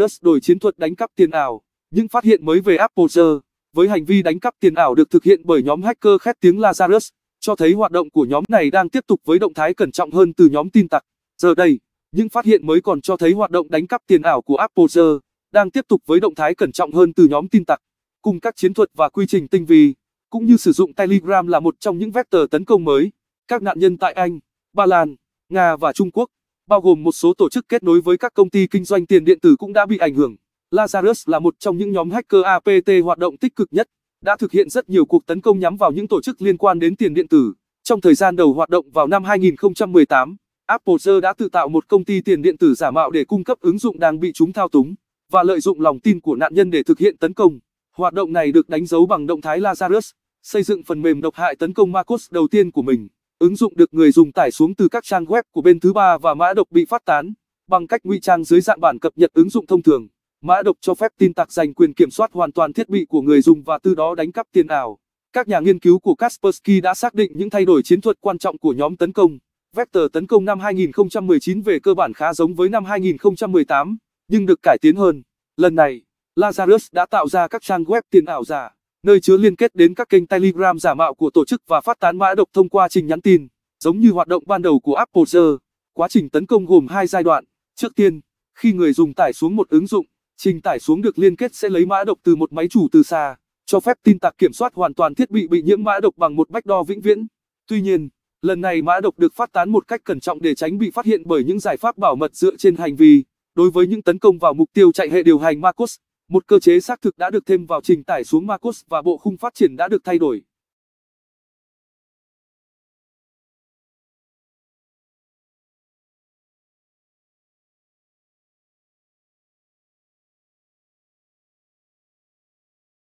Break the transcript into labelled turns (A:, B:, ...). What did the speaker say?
A: Plus đổi chiến thuật đánh cắp tiền ảo, những phát hiện mới về Apple Giờ. Với hành vi đánh cắp tiền ảo được thực hiện bởi nhóm hacker khét tiếng Lazarus, cho thấy hoạt động của nhóm này đang tiếp tục với động thái cẩn trọng hơn từ nhóm tin tặc. Giờ đây, những phát hiện mới còn cho thấy hoạt động đánh cắp tiền ảo của Apple Giờ đang tiếp tục với động thái cẩn trọng hơn từ nhóm tin tặc, cùng các chiến thuật và quy trình tinh vi, cũng như sử dụng Telegram là một trong những vector tấn công mới. Các nạn nhân tại Anh, Ba Lan, Nga và Trung Quốc bao gồm một số tổ chức kết nối với các công ty kinh doanh tiền điện tử cũng đã bị ảnh hưởng. Lazarus là một trong những nhóm hacker APT hoạt động tích cực nhất, đã thực hiện rất nhiều cuộc tấn công nhắm vào những tổ chức liên quan đến tiền điện tử. Trong thời gian đầu hoạt động vào năm 2018, Apple đã tự tạo một công ty tiền điện tử giả mạo để cung cấp ứng dụng đang bị chúng thao túng và lợi dụng lòng tin của nạn nhân để thực hiện tấn công. Hoạt động này được đánh dấu bằng động thái Lazarus, xây dựng phần mềm độc hại tấn công Marcus đầu tiên của mình. Ứng dụng được người dùng tải xuống từ các trang web của bên thứ ba và mã độc bị phát tán bằng cách ngụy trang dưới dạng bản cập nhật ứng dụng thông thường. Mã độc cho phép tin tặc giành quyền kiểm soát hoàn toàn thiết bị của người dùng và từ đó đánh cắp tiền ảo. Các nhà nghiên cứu của Kaspersky đã xác định những thay đổi chiến thuật quan trọng của nhóm tấn công. Vector tấn công năm 2019 về cơ bản khá giống với năm 2018, nhưng được cải tiến hơn. Lần này, Lazarus đã tạo ra các trang web tiền ảo giả nơi chứa liên kết đến các kênh Telegram giả mạo của tổ chức và phát tán mã độc thông qua trình nhắn tin, giống như hoạt động ban đầu của Apple Store. Quá trình tấn công gồm hai giai đoạn. Trước tiên, khi người dùng tải xuống một ứng dụng, trình tải xuống được liên kết sẽ lấy mã độc từ một máy chủ từ xa, cho phép tin tặc kiểm soát hoàn toàn thiết bị bị nhiễm mã độc bằng một backdoor vĩnh viễn. Tuy nhiên, lần này mã độc được phát tán một cách cẩn trọng để tránh bị phát hiện bởi những giải pháp bảo mật dựa trên hành vi. Đối với những tấn công vào mục tiêu chạy hệ điều hành MacOS, một cơ chế xác thực đã được thêm vào trình tải xuống Marcos và bộ khung phát triển đã được thay đổi.